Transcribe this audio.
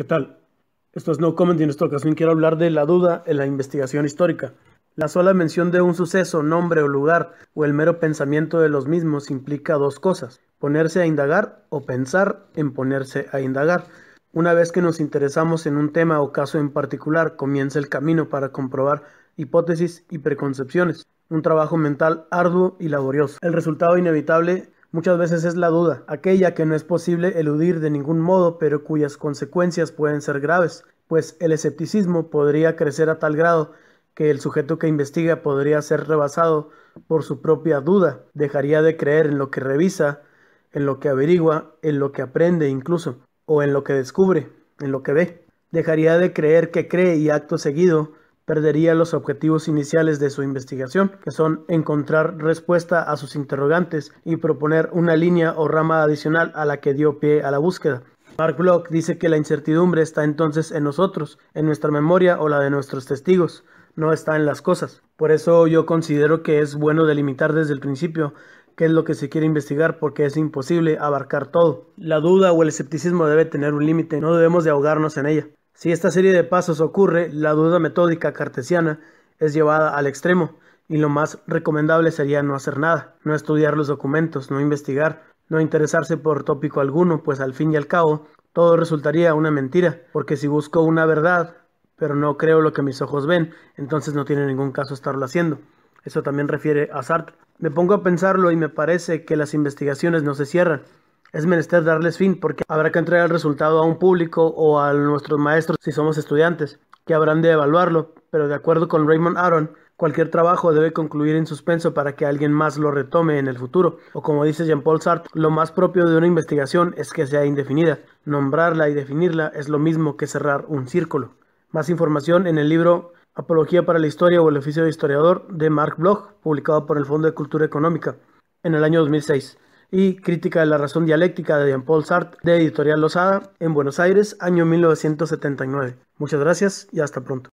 ¿Qué tal? Esto es No Comment y en esta ocasión quiero hablar de la duda en la investigación histórica. La sola mención de un suceso, nombre o lugar o el mero pensamiento de los mismos implica dos cosas, ponerse a indagar o pensar en ponerse a indagar. Una vez que nos interesamos en un tema o caso en particular, comienza el camino para comprobar hipótesis y preconcepciones, un trabajo mental arduo y laborioso. El resultado inevitable Muchas veces es la duda, aquella que no es posible eludir de ningún modo, pero cuyas consecuencias pueden ser graves, pues el escepticismo podría crecer a tal grado que el sujeto que investiga podría ser rebasado por su propia duda, dejaría de creer en lo que revisa, en lo que averigua, en lo que aprende incluso, o en lo que descubre, en lo que ve, dejaría de creer que cree y acto seguido perdería los objetivos iniciales de su investigación, que son encontrar respuesta a sus interrogantes y proponer una línea o rama adicional a la que dio pie a la búsqueda. Mark Bloch dice que la incertidumbre está entonces en nosotros, en nuestra memoria o la de nuestros testigos, no está en las cosas. Por eso yo considero que es bueno delimitar desde el principio qué es lo que se quiere investigar porque es imposible abarcar todo. La duda o el escepticismo debe tener un límite, no debemos de ahogarnos en ella. Si esta serie de pasos ocurre, la duda metódica cartesiana es llevada al extremo y lo más recomendable sería no hacer nada, no estudiar los documentos, no investigar, no interesarse por tópico alguno, pues al fin y al cabo todo resultaría una mentira, porque si busco una verdad, pero no creo lo que mis ojos ven, entonces no tiene ningún caso estarlo haciendo. Eso también refiere a Sartre. Me pongo a pensarlo y me parece que las investigaciones no se cierran, es menester darles fin porque habrá que entregar el resultado a un público o a nuestros maestros si somos estudiantes, que habrán de evaluarlo, pero de acuerdo con Raymond Aron, cualquier trabajo debe concluir en suspenso para que alguien más lo retome en el futuro, o como dice Jean-Paul Sartre, lo más propio de una investigación es que sea indefinida, nombrarla y definirla es lo mismo que cerrar un círculo. Más información en el libro Apología para la Historia o el oficio de historiador de Mark Bloch, publicado por el Fondo de Cultura Económica en el año 2006 y Crítica de la Razón Dialéctica de Jean-Paul Sartre de Editorial Lozada en Buenos Aires, año 1979. Muchas gracias y hasta pronto.